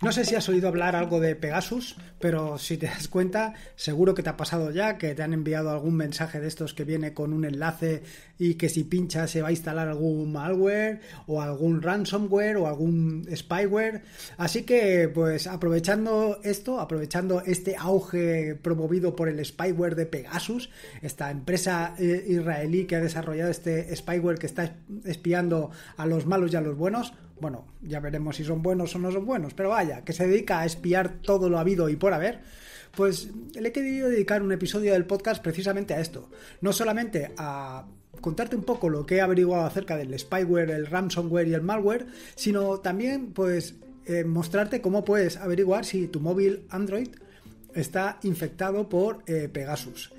No sé si has oído hablar algo de Pegasus, pero si te das cuenta, seguro que te ha pasado ya, que te han enviado algún mensaje de estos que viene con un enlace y que si pinchas se va a instalar algún malware o algún ransomware o algún spyware. Así que, pues aprovechando esto, aprovechando este auge promovido por el spyware de Pegasus, esta empresa eh, israelí que ha desarrollado este spyware que está espiando a los malos y a los buenos, bueno, ya veremos si son buenos o no son buenos, pero vaya, que se dedica a espiar todo lo habido y por haber, pues le he querido dedicar un episodio del podcast precisamente a esto. No solamente a contarte un poco lo que he averiguado acerca del spyware, el ransomware y el malware, sino también pues eh, mostrarte cómo puedes averiguar si tu móvil Android está infectado por eh, Pegasus.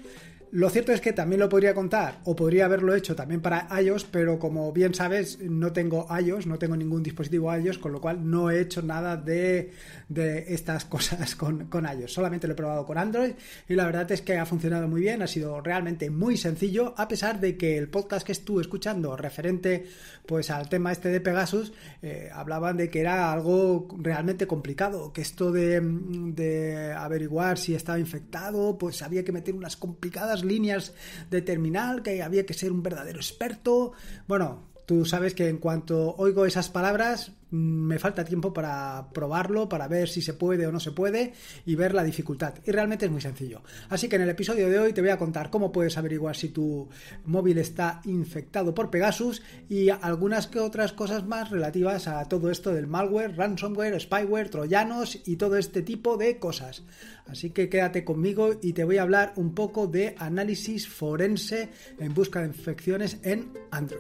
Lo cierto es que también lo podría contar o podría haberlo hecho también para iOS, pero como bien sabes, no tengo iOS, no tengo ningún dispositivo iOS, con lo cual no he hecho nada de, estas cosas con, con iOS. Solamente lo he probado con Android y la verdad es que ha funcionado muy bien, ha sido realmente muy sencillo, a pesar de que el podcast que estuve escuchando referente pues al tema este de Pegasus, eh, hablaban de que era algo realmente complicado, que esto de averiguar si estaba infectado, pues había que meter unas complicadas líneas de terminal, que había que ser un verdadero experto. Bueno, tú sabes que en cuanto oigo esas palabras, me falta tiempo para probarlo, para ver si se puede o no se puede y ver la dificultad. Y realmente es muy sencillo. Así que en el episodio de hoy te voy a contar cómo puedes averiguar si tu móvil está infectado por Pegasus y algunas que otras cosas más relativas a todo esto del malware, ransomware, spyware, troyanos y todo este tipo de cosas. Así que quédate conmigo y te voy a hablar un poco de análisis forense en busca de infecciones en Android.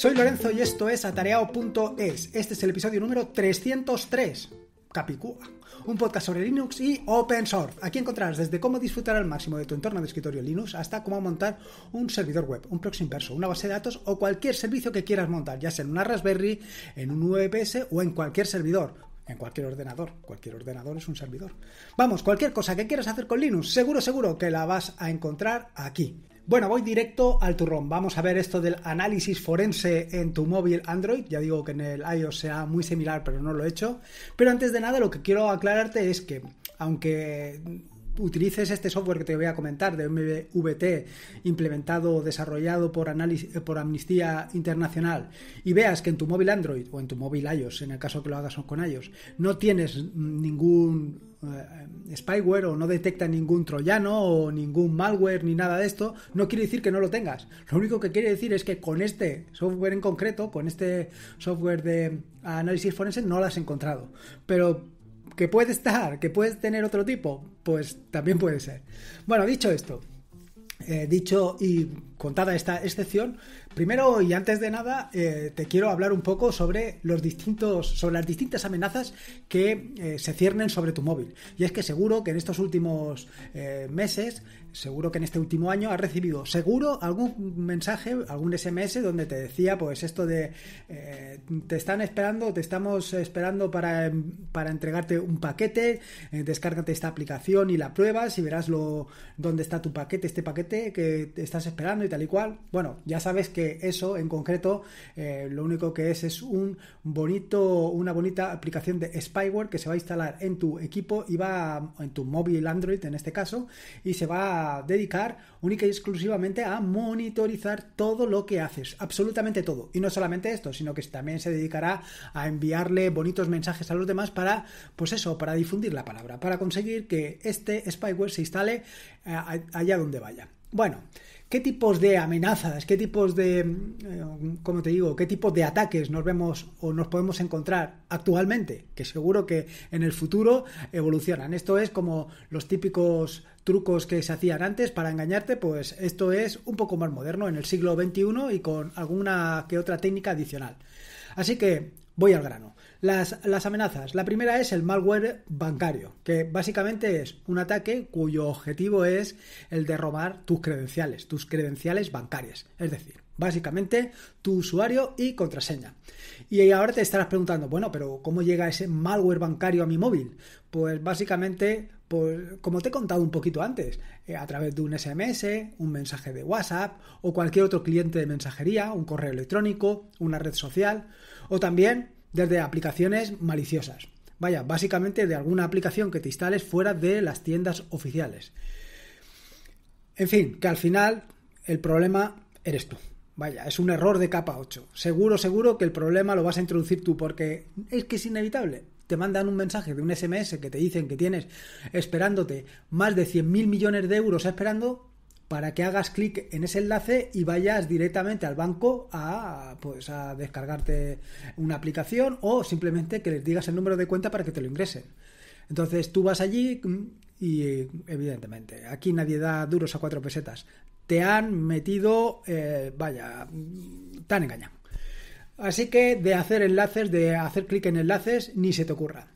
Soy Lorenzo y esto es atareao.es. Este es el episodio número 303. Capicúa, un podcast sobre Linux y open source. Aquí encontrarás desde cómo disfrutar al máximo de tu entorno de escritorio Linux hasta cómo montar un servidor web, un proxy inverso, una base de datos o cualquier servicio que quieras montar, ya sea en una Raspberry, en un VPS o en cualquier servidor, en cualquier ordenador. Cualquier ordenador es un servidor. Vamos, cualquier cosa que quieras hacer con Linux, seguro, seguro que la vas a encontrar aquí. Bueno, voy directo al turrón. Vamos a ver esto del análisis forense en tu móvil Android. Ya digo que en el iOS sea muy similar, pero no lo he hecho. Pero antes de nada, lo que quiero aclararte es que, aunque utilices este software que te voy a comentar de MVT implementado, o desarrollado por, eh, por Amnistía Internacional y veas que en tu móvil Android o en tu móvil iOS, en el caso que lo hagas con iOS, no tienes ningún eh, spyware o no detecta ningún troyano o ningún malware ni nada de esto, no quiere decir que no lo tengas. Lo único que quiere decir es que con este software en concreto, con este software de análisis forense, no lo has encontrado. Pero que puede estar, que puedes tener otro tipo, pues también puede ser. Bueno, dicho esto, eh, dicho y contada esta excepción, primero y antes de nada eh, te quiero hablar un poco sobre los distintos, sobre las distintas amenazas que eh, se ciernen sobre tu móvil. Y es que seguro que en estos últimos eh, meses, seguro que en este último año has recibido seguro algún mensaje, algún SMS donde te decía, pues esto de te están esperando, te estamos esperando para, entregarte un paquete, descárgate esta aplicación y la pruebas y verás lo dónde está tu paquete, este paquete que te estás esperando tal y cual. Bueno, ya sabes que eso en concreto eh, lo único que es es un bonito, una bonita aplicación de spyware que se va a instalar en tu equipo y va en tu móvil Android en este caso y se va a dedicar única y exclusivamente a monitorizar todo lo que haces, absolutamente todo. Y no solamente esto, sino que también se dedicará a enviarle bonitos mensajes a los demás para, pues eso, para difundir la palabra, para conseguir que este spyware se instale eh, allá donde vaya. Bueno, ¿Qué tipos de amenazas, qué tipos de, eh, te digo, qué tipos de ataques nos vemos o nos podemos encontrar actualmente? Que seguro que en el futuro evolucionan. Esto es como los típicos trucos que se hacían antes para engañarte, pues esto es un poco más moderno en el siglo XXI y con alguna que otra técnica adicional. Así que voy al grano. Las, amenazas. La primera es el malware bancario, que básicamente es un ataque cuyo objetivo es el de robar tus credenciales, tus credenciales bancarias. Es decir, básicamente tu usuario y contraseña. Y ahora te estarás preguntando, bueno, pero ¿cómo llega ese malware bancario a mi móvil? Pues básicamente, pues, como te he contado un poquito antes, eh, a través de un SMS, un mensaje de WhatsApp o cualquier otro cliente de mensajería, un correo electrónico, una red social o también desde aplicaciones maliciosas. Vaya, básicamente de alguna aplicación que te instales fuera de las tiendas oficiales. En fin, que al final el problema eres tú. Vaya, es un error de capa 8. Seguro, seguro que el problema lo vas a introducir tú porque es que es inevitable. Te mandan un mensaje de un SMS que te dicen que tienes esperándote más de mil millones de euros esperando para que hagas clic en ese enlace y vayas directamente al banco a, pues, a descargarte una aplicación o simplemente que les digas el número de cuenta para que te lo ingresen. Entonces tú vas allí mm, y evidentemente aquí nadie da duros a cuatro pesetas. Te han metido, eh, vaya, mm, tan engañado. Así que de hacer enlaces, de hacer clic en enlaces, ni se te ocurra.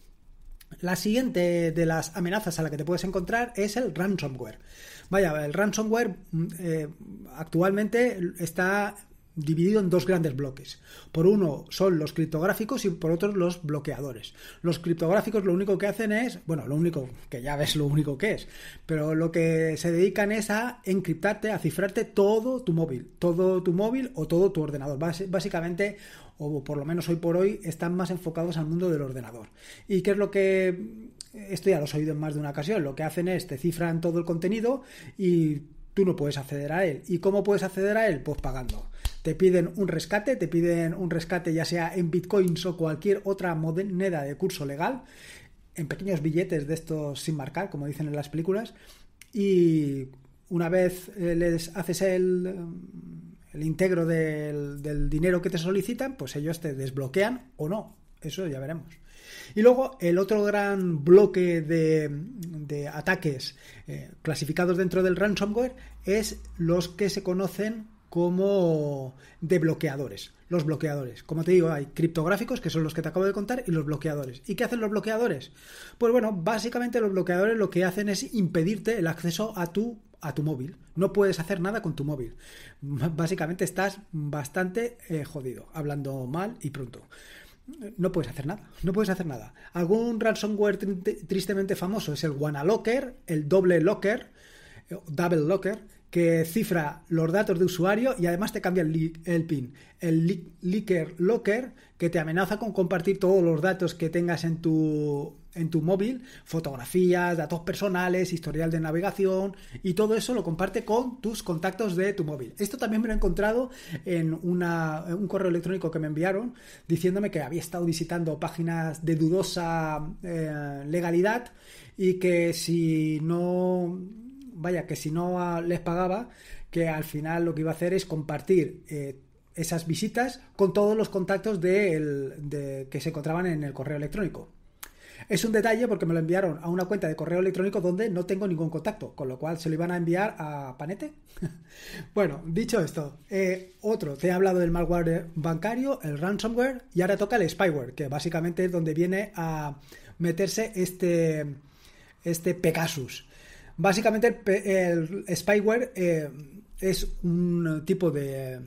La siguiente de las amenazas a la que te puedes encontrar es el ransomware. Vaya, el ransomware mm, eh, actualmente está dividido en dos grandes bloques. Por uno son los criptográficos y por otro los bloqueadores. Los criptográficos lo único que hacen es, bueno, lo único que ya ves lo único que es, pero lo que se dedican es a encriptarte, a cifrarte todo tu móvil, todo tu móvil o todo tu ordenador. básicamente, o por lo menos hoy por hoy, están más enfocados al mundo del ordenador. ¿Y qué es lo que... Esto ya lo he oído en más de una ocasión. Lo que hacen es te cifran todo el contenido y tú no puedes acceder a él. ¿Y cómo puedes acceder a él? Pues pagando te piden un rescate, te piden un rescate ya sea en bitcoins o cualquier otra moneda de curso legal, en pequeños billetes de estos sin marcar, como dicen en las películas, y una vez eh, les haces el, el integro del, dinero que te solicitan, pues ellos te desbloquean o no, eso ya veremos. Y luego el otro gran bloque de, ataques eh, clasificados dentro del ransomware es los que se conocen como de bloqueadores. Los bloqueadores, como te digo, hay criptográficos que son los que te acabo de contar y los bloqueadores. ¿Y qué hacen los bloqueadores? Pues bueno, básicamente los bloqueadores lo que hacen es impedirte el acceso a tu a tu móvil. No puedes hacer nada con tu móvil. Básicamente estás bastante eh, jodido, hablando mal y pronto. No puedes hacer nada, no puedes hacer nada. Algún ransomware tristemente famoso es el WannaLocker, el Doble Locker, eh, Double Locker, que cifra los datos de usuario y además te cambia el, PIN. El Licker Locker que te amenaza con compartir todos los datos que tengas en tu, en tu móvil, fotografías, datos personales, historial de navegación y todo eso lo comparte con tus contactos de tu móvil. Esto también me lo he encontrado en un correo electrónico que me enviaron diciéndome que había estado visitando páginas de dudosa eh, legalidad y que si no vaya, que si no les pagaba, que al final lo que iba a hacer es compartir eh, esas visitas con todos los contactos que se encontraban en el correo electrónico. Es un detalle porque me lo enviaron a una cuenta de correo electrónico donde no tengo ningún contacto, con lo cual se lo iban a enviar a Panete. bueno, dicho esto, eh, otro, te he hablado del malware bancario, el ransomware, y ahora toca el spyware, que básicamente es donde viene a meterse este, este Pegasus. Básicamente el, spyware eh, es un tipo de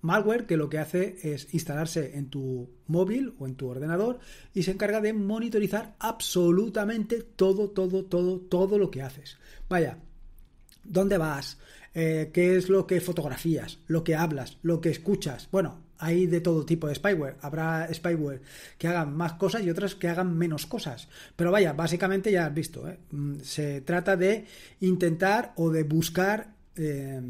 malware que lo que hace es instalarse en tu móvil o en tu ordenador y se encarga de monitorizar absolutamente todo, todo, todo, todo lo que haces. Vaya, ¿dónde vas? Eh, ¿Qué es lo que fotografías? ¿Lo que hablas? ¿Lo que escuchas? Bueno, hay de todo tipo de spyware. Habrá spyware que hagan más cosas y otras que hagan menos cosas. Pero vaya, básicamente ya has visto, ¿eh? mm, se trata de intentar o de buscar eh,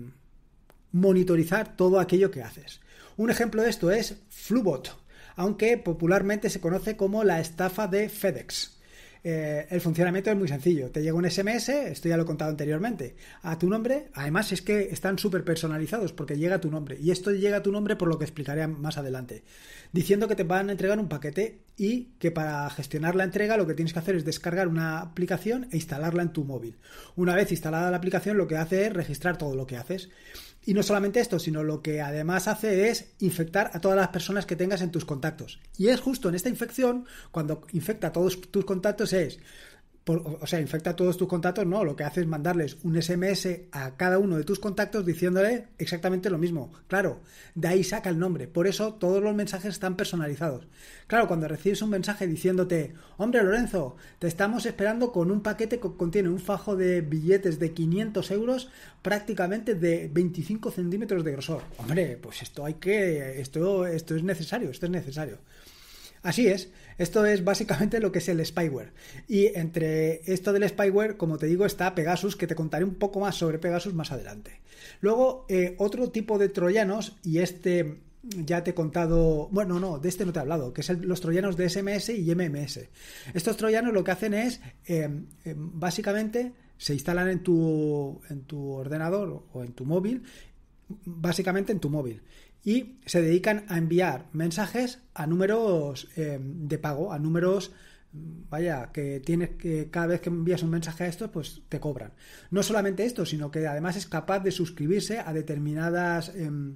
monitorizar todo aquello que haces. Un ejemplo de esto es Flubot, aunque popularmente se conoce como la estafa de FedEx. Eh, el funcionamiento es muy sencillo. Te llega un SMS, esto ya lo he contado anteriormente, a tu nombre. Además es que están súper personalizados porque llega a tu nombre. Y esto llega a tu nombre por lo que explicaré más adelante. Diciendo que te van a entregar un paquete y que para gestionar la entrega lo que tienes que hacer es descargar una aplicación e instalarla en tu móvil. Una vez instalada la aplicación lo que hace es registrar todo lo que haces. Y no solamente esto, sino lo que además hace es infectar a todas las personas que tengas en tus contactos. Y es justo en esta infección, cuando infecta a todos tus contactos, es o sea, infecta todos tus contactos, no, lo que hace es mandarles un SMS a cada uno de tus contactos diciéndole exactamente lo mismo. Claro, de ahí saca el nombre, por eso todos los mensajes están personalizados. Claro, cuando recibes un mensaje diciéndote, hombre Lorenzo, te estamos esperando con un paquete que contiene un fajo de billetes de 500 euros prácticamente de 25 centímetros de grosor. Hombre, pues esto hay que, esto, esto es necesario, esto es necesario. Así es, esto es básicamente lo que es el spyware. Y entre esto del spyware, como te digo, está Pegasus, que te contaré un poco más sobre Pegasus más adelante. Luego, eh, otro tipo de troyanos, y este ya te he contado, bueno, no, de este no te he hablado, que son los troyanos de SMS y MMS. Estos troyanos lo que hacen es, em, em, básicamente, se instalan en tu, en tu ordenador o en tu móvil, básicamente en tu móvil y se dedican a enviar mensajes a números eh, de pago, a números, mm, vaya, que tienes que cada vez que envías un mensaje a estos, pues te cobran. No solamente esto, sino que además es capaz de suscribirse a determinadas, em,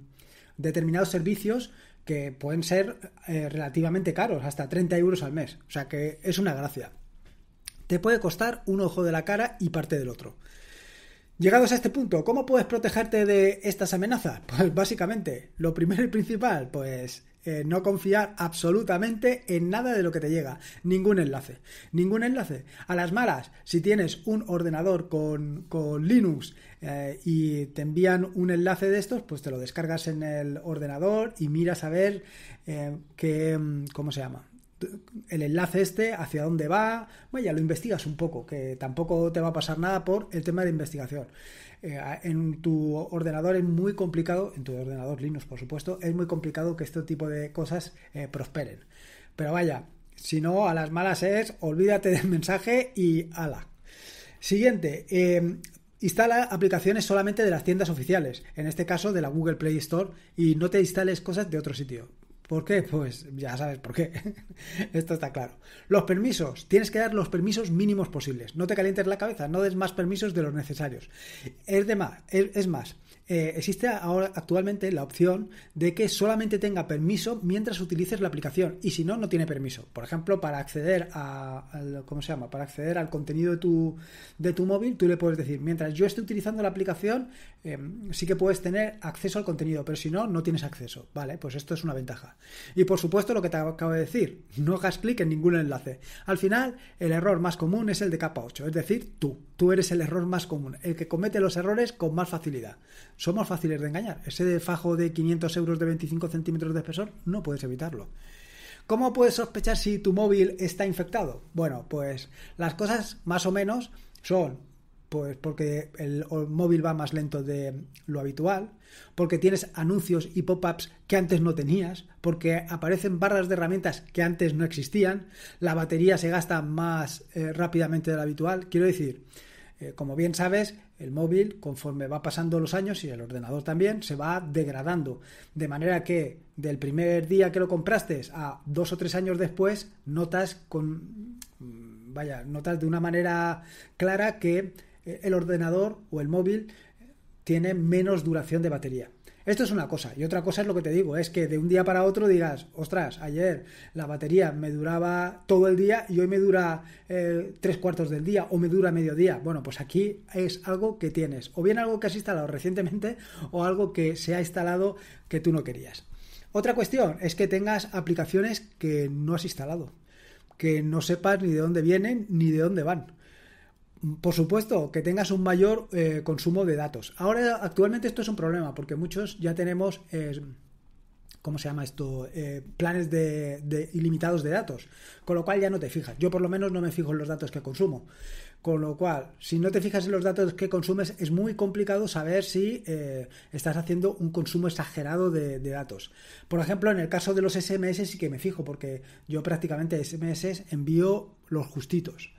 determinados servicios que pueden ser eh, relativamente caros, hasta 30 euros al mes. O sea que es una gracia. Te puede costar un ojo de la cara y parte del otro. Llegados a este punto, ¿cómo puedes protegerte de estas amenazas? Pues básicamente, lo primero y principal, pues eh, no confiar absolutamente en nada de lo que te llega. Ningún enlace. Ningún enlace. A las malas, si tienes un ordenador con, Linux eh, y te envían un enlace de estos, pues te lo descargas en el ordenador y miras a ver eh, mm, ¿cómo se llama? el enlace este, hacia dónde va, vaya, lo investigas un poco, que tampoco te va a pasar nada por el tema de investigación. Eh, en tu ordenador es muy complicado, en tu ordenador Linux por supuesto, es muy complicado que este tipo de cosas eh, prosperen. Pero vaya, si no, a las malas es, olvídate del mensaje y ala. Siguiente, em, instala aplicaciones solamente de las tiendas oficiales, en este caso de la Google Play Store, y no te instales cosas de otro sitio. ¿Por qué? Pues ya sabes por qué. Esto está claro. Los permisos. Tienes que dar los permisos mínimos posibles. No te calientes la cabeza, no des más permisos de los necesarios. Es, de más, es, más, eh, existe ahora actualmente la opción de que solamente tenga permiso mientras utilices la aplicación y si no, no tiene permiso. Por ejemplo, para acceder a, al, ¿cómo se llama? Para acceder al contenido de tu, de tu móvil, tú le puedes decir, mientras yo esté utilizando la aplicación, em, sí que puedes tener acceso al contenido, pero si no, no tienes acceso. Vale, pues esto es una ventaja. Y por supuesto, lo que te acabo de decir, no hagas clic en ningún enlace. Al final, el error más común es el de capa 8, es decir, tú. Tú eres el error más común, el que comete los errores con más facilidad somos fáciles de engañar. Ese fajo de 500 euros de 25 centímetros de espesor no puedes evitarlo. ¿Cómo puedes sospechar si tu móvil está infectado? Bueno, pues las cosas más o menos son pues porque el móvil va más lento de lo habitual, porque tienes anuncios y pop-ups que antes no tenías, porque aparecen barras de herramientas que antes no existían, la batería se gasta más eh, rápidamente de lo habitual. Quiero decir, eh, como bien sabes, el móvil, conforme va pasando los años y el ordenador también, se va degradando. De manera que del primer día que lo compraste a dos o tres años después, notas con. Mm, vaya, notas de una manera clara que eh, el ordenador o el móvil eh, tiene menos duración de batería. Esto es una cosa. Y otra cosa es lo que te digo, es que de un día para otro digas, ostras, ayer la batería me duraba todo el día y hoy me dura eh, tres cuartos del día o me dura medio día. Bueno, pues aquí es algo que tienes, o bien algo que has instalado recientemente o algo que se ha instalado que tú no querías. Otra cuestión es que tengas aplicaciones que no has instalado, que no sepas ni de dónde vienen ni de dónde van por supuesto, que tengas un mayor eh, consumo de datos. Ahora, actualmente esto es un problema porque muchos ya tenemos, eh, ¿cómo se llama esto? Eh, planes de, ilimitados de datos, con lo cual ya no te fijas. Yo por lo menos no me fijo en los datos que consumo. Con lo cual, si no te fijas en los datos que consumes, es muy complicado saber si estás haciendo un consumo exagerado de, de, datos. Por ejemplo, en el caso de los SMS sí que me fijo, porque yo prácticamente SMS envío los justitos.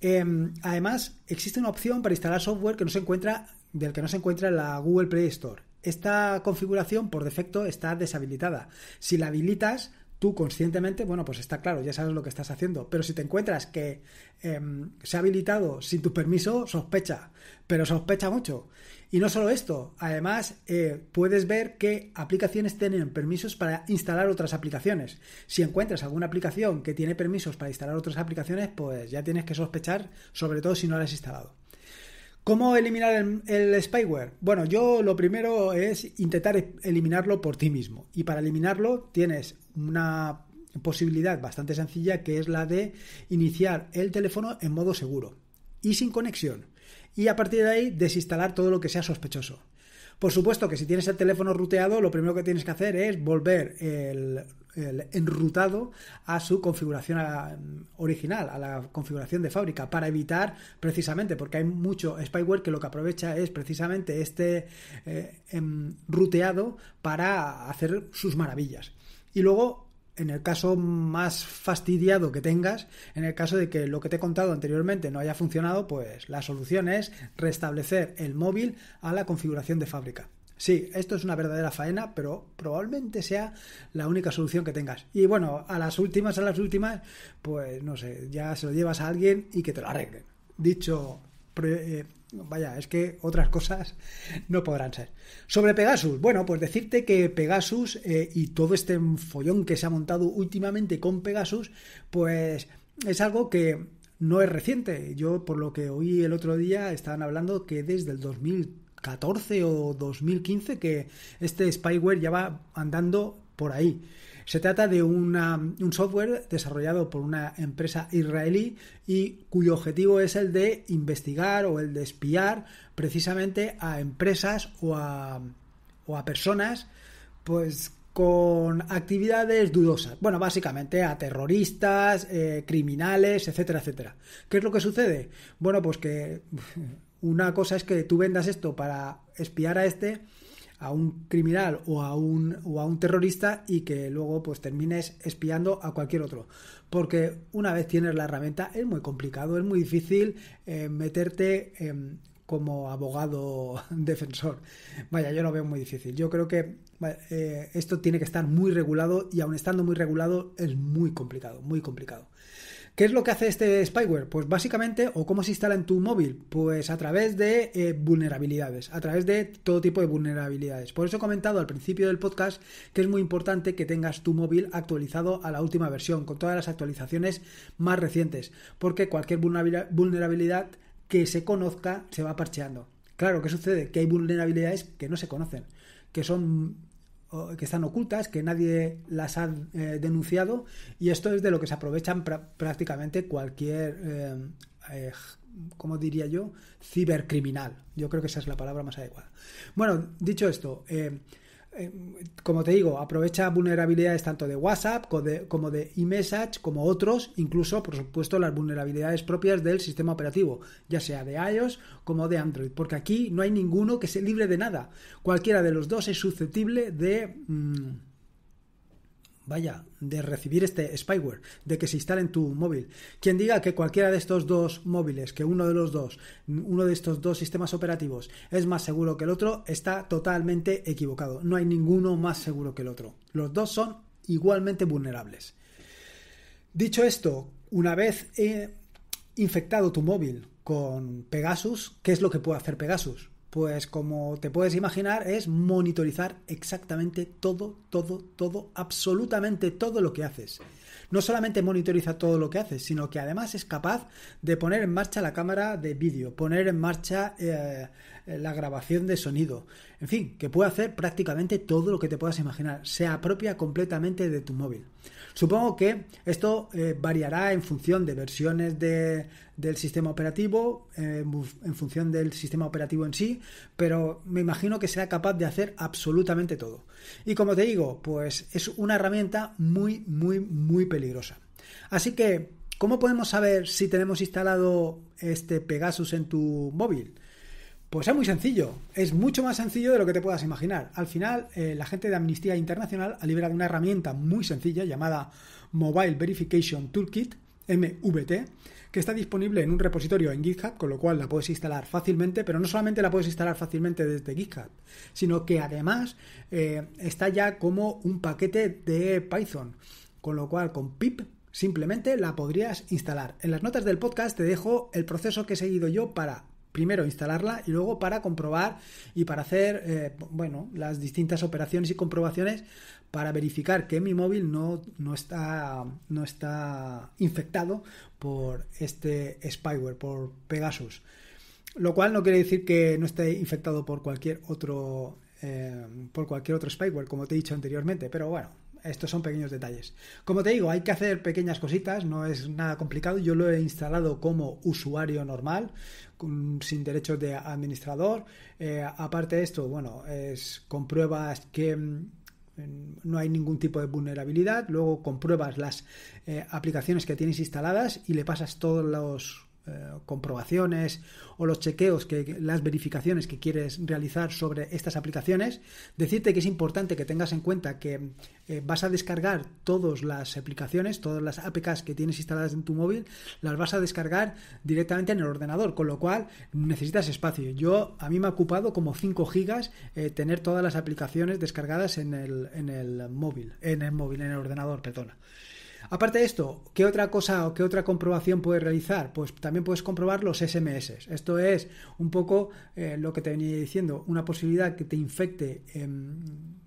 Em, además, existe una opción para instalar software que no se encuentra, del que no se encuentra en la Google Play Store. Esta configuración por defecto está deshabilitada. Si la habilitas, tú conscientemente, bueno, pues está claro, ya sabes lo que estás haciendo, pero si te encuentras que em, se ha habilitado sin tu permiso, sospecha, pero sospecha mucho. Y no solo esto, además eh, puedes ver que aplicaciones tienen permisos para instalar otras aplicaciones. Si encuentras alguna aplicación que tiene permisos para instalar otras aplicaciones, pues ya tienes que sospechar, sobre todo si no la has instalado. ¿Cómo eliminar el, spyware? Bueno, yo lo primero es intentar e-, eliminarlo por ti mismo. Y para eliminarlo tienes una posibilidad bastante sencilla que es la de iniciar el teléfono en modo seguro y sin conexión y a partir de ahí desinstalar todo lo que sea sospechoso. Por supuesto que si tienes el teléfono ruteado, lo primero que tienes que hacer es volver el, enrutado a su configuración mm, original, a la configuración de fábrica, para evitar precisamente, porque hay mucho spyware que lo que aprovecha es precisamente este eh, em, ruteado para hacer sus maravillas. Y luego en el caso más fastidiado que tengas, en el caso de que lo que te he contado anteriormente no haya funcionado, pues la solución es restablecer el móvil a la configuración de fábrica. Sí, esto es una verdadera faena, pero probablemente sea la única solución que tengas. Y bueno, a las últimas, a las últimas, pues no sé, ya se lo llevas a alguien y que te lo arreglen. Dicho eh, vaya, es que otras cosas no podrán ser. Sobre Pegasus, bueno, pues decirte que Pegasus eh, y todo este follón que se ha montado últimamente con Pegasus, pues es algo que no es reciente. Yo, por lo que oí el otro día, estaban hablando que desde el 2014 o 2015 que este spyware ya va andando por ahí. Se trata de un software desarrollado por una empresa israelí y cuyo objetivo es el de investigar o el de espiar precisamente a empresas o a, personas pues con actividades dudosas. Bueno, básicamente a terroristas, eh, criminales, etcétera, etcétera. ¿Qué es lo que sucede? Bueno, pues que una cosa es que tú vendas esto para espiar a este a un criminal o a un, o a un terrorista y que luego pues termines espiando a cualquier otro. Porque una vez tienes la herramienta es muy complicado, es muy difícil eh, meterte em, como abogado defensor. Vaya, yo lo veo muy difícil. Yo creo que eh, esto tiene que estar muy regulado y aun estando muy regulado es muy complicado, muy complicado. ¿Qué es lo que hace este spyware? Pues básicamente, o cómo se instala en tu móvil, pues a través de eh, vulnerabilidades, a través de todo tipo de vulnerabilidades. Por eso he comentado al principio del podcast que es muy importante que tengas tu móvil actualizado a la última versión, con todas las actualizaciones más recientes, porque cualquier vulnerabilidad que se conozca se va parcheando. Claro, ¿qué sucede? Que hay vulnerabilidades que no se conocen, que son que están ocultas, que nadie las ha eh, denunciado, y esto es de lo que se aprovechan prácticamente cualquier, eh, eh, ¿cómo diría yo?, cibercriminal. Yo creo que esa es la palabra más adecuada. Bueno, dicho esto, eh, como te digo, aprovecha vulnerabilidades tanto de WhatsApp como de eMessage, como otros, incluso, por supuesto, las vulnerabilidades propias del sistema operativo, ya sea de iOS como de Android, porque aquí no hay ninguno que se libre de nada. Cualquiera de los dos es susceptible de... Mm, vaya, de recibir este spyware, de que se instale en tu móvil. Quien diga que cualquiera de estos dos móviles, que uno de los dos, uno de estos dos sistemas operativos es más seguro que el otro, está totalmente equivocado. No hay ninguno más seguro que el otro. Los dos son igualmente vulnerables. Dicho esto, una vez he infectado tu móvil con Pegasus, ¿qué es lo que puede hacer Pegasus? pues como te puedes imaginar, es monitorizar exactamente todo, todo, todo, absolutamente todo lo que haces. No solamente monitoriza todo lo que haces, sino que además es capaz de poner en marcha la cámara de vídeo, poner en marcha eh, la grabación de sonido, en fin, que puede hacer prácticamente todo lo que te puedas imaginar, se apropia completamente de tu móvil. Supongo que esto eh, variará en función de versiones de, del sistema operativo, eh, en función del sistema operativo en sí, pero me imagino que será capaz de hacer absolutamente todo. Y como te digo, pues es una herramienta muy, muy, muy peligrosa. Así que, ¿cómo podemos saber si tenemos instalado este Pegasus en tu móvil? Pues es muy sencillo, es mucho más sencillo de lo que te puedas imaginar. Al final, eh, la gente de Amnistía Internacional ha liberado una herramienta muy sencilla llamada Mobile Verification Toolkit, MVT, que está disponible en un repositorio en GitHub, con lo cual la puedes instalar fácilmente, pero no solamente la puedes instalar fácilmente desde GitHub, sino que además eh, está ya como un paquete de Python, con lo cual con pip simplemente la podrías instalar. En las notas del podcast te dejo el proceso que he seguido yo para primero instalarla y luego para comprobar y para hacer, eh, bueno, las distintas operaciones y comprobaciones para verificar que mi móvil no, no, está, no está infectado por este spyware, por Pegasus. Lo cual no quiere decir que no esté infectado por cualquier otro eh, por cualquier otro spyware, como te he dicho anteriormente, pero bueno, estos son pequeños detalles. Como te digo, hay que hacer pequeñas cositas, no es nada complicado. Yo lo he instalado como usuario normal, sin derechos de administrador. Eh, aparte de esto, bueno, es, compruebas que no hay ningún tipo de vulnerabilidad, luego compruebas las eh, aplicaciones que tienes instaladas y le pasas todos los eh, comprobaciones o los chequeos, que, las verificaciones que quieres realizar sobre estas aplicaciones, decirte que es importante que tengas en cuenta que eh, vas a descargar todas las aplicaciones, todas las APKs que tienes instaladas en tu móvil, las vas a descargar directamente en el ordenador, con lo cual necesitas espacio. Yo, a mí me ha ocupado como 5 gigas eh, tener todas las aplicaciones descargadas en el, en el móvil, en el móvil, en el ordenador, perdona. Aparte de esto, ¿qué otra cosa o qué otra comprobación puedes realizar? Pues también puedes comprobar los SMS. Esto es un poco eh, lo que te venía diciendo, una posibilidad que te infecte em,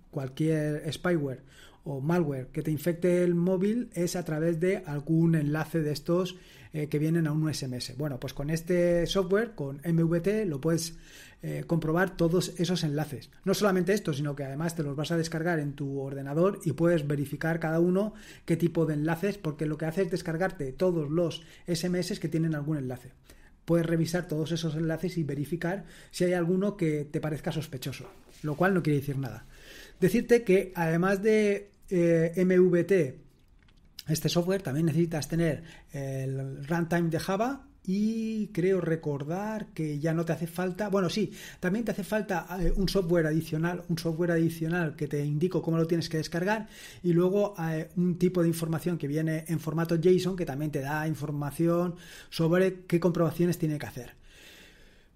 cualquier spyware o malware que te infecte el móvil es a través de algún enlace de estos eh, que vienen a un SMS. Bueno, pues con este software, con MVT, lo puedes eh, comprobar todos esos enlaces. No solamente esto, sino que además te los vas a descargar en tu ordenador y puedes verificar cada uno qué tipo de enlaces, porque lo que hace es descargarte todos los SMS que tienen algún enlace. Puedes revisar todos esos enlaces y verificar si hay alguno que te parezca sospechoso, lo cual no quiere decir nada. Decirte que además de eh, MVT este software también necesitas tener el runtime de Java y creo recordar que ya no te hace falta, bueno, sí, también te hace falta eh, un software adicional, un software adicional que te indico cómo lo tienes que descargar y luego eh, un tipo de información que viene en formato JSON que también te da información sobre qué comprobaciones tiene que hacer.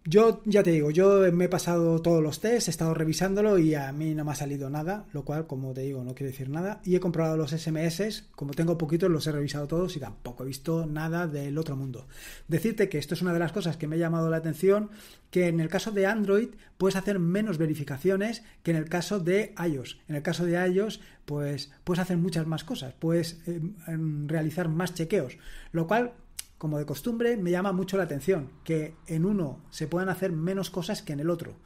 Yo ya te digo, yo me he pasado todos los test, he estado revisándolo y a mí no me ha salido nada, lo cual, como te digo, no quiere decir nada. Y he comprobado los SMS, como tengo poquitos, los he revisado todos y tampoco he visto nada del otro mundo. Decirte que esto es una de las cosas que me ha llamado la atención, que en el caso de Android puedes hacer menos verificaciones que en el caso de iOS. En el caso de iOS, pues puedes hacer muchas más cosas, puedes em, em, realizar más chequeos, lo cual como de costumbre, me llama mucho la atención que en uno se puedan hacer menos cosas que en el otro.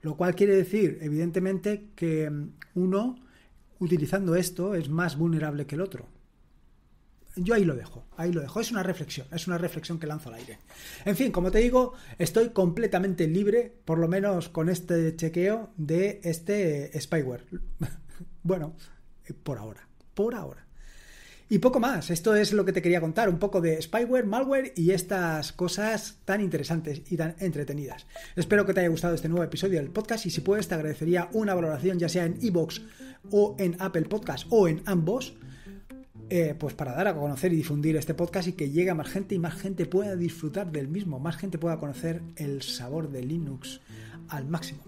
Lo cual quiere decir, evidentemente, que mm, uno, utilizando esto, es más vulnerable que el otro. Yo ahí lo dejo, ahí lo dejo. Es una reflexión, es una reflexión que lanzo al aire. En fin, como te digo, estoy completamente libre, por lo menos con este chequeo, de este spyware. bueno, eh, por ahora, por ahora. Y poco más, esto es lo que te quería contar, un poco de spyware, malware y estas cosas tan interesantes y tan entretenidas. Espero que te haya gustado este nuevo episodio del podcast y si puedes te agradecería una valoración ya sea en iBox o en Apple Podcast o en ambos. Eh, pues para dar a conocer y difundir este podcast y que llegue a más gente y más gente pueda disfrutar del mismo, más gente pueda conocer el sabor de Linux al máximo.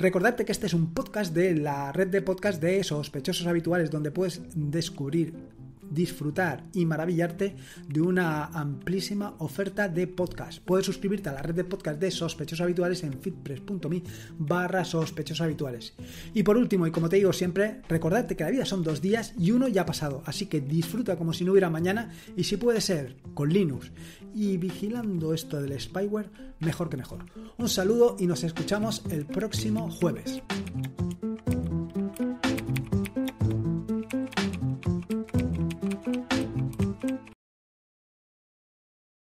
Recordarte que este es un podcast de la red de podcast de sospechosos habituales donde puedes descubrir disfrutar y maravillarte de una amplísima oferta de podcast. Puedes suscribirte a la red de podcast de sospechosos habituales en fitpress.me barra sospechosos habituales. Y por último, y como te digo siempre, recordarte que la vida son dos días y uno ya ha pasado, así que disfruta como si no hubiera mañana y si puede ser con Linux y vigilando esto del spyware, mejor que mejor. Un saludo y nos escuchamos el próximo jueves.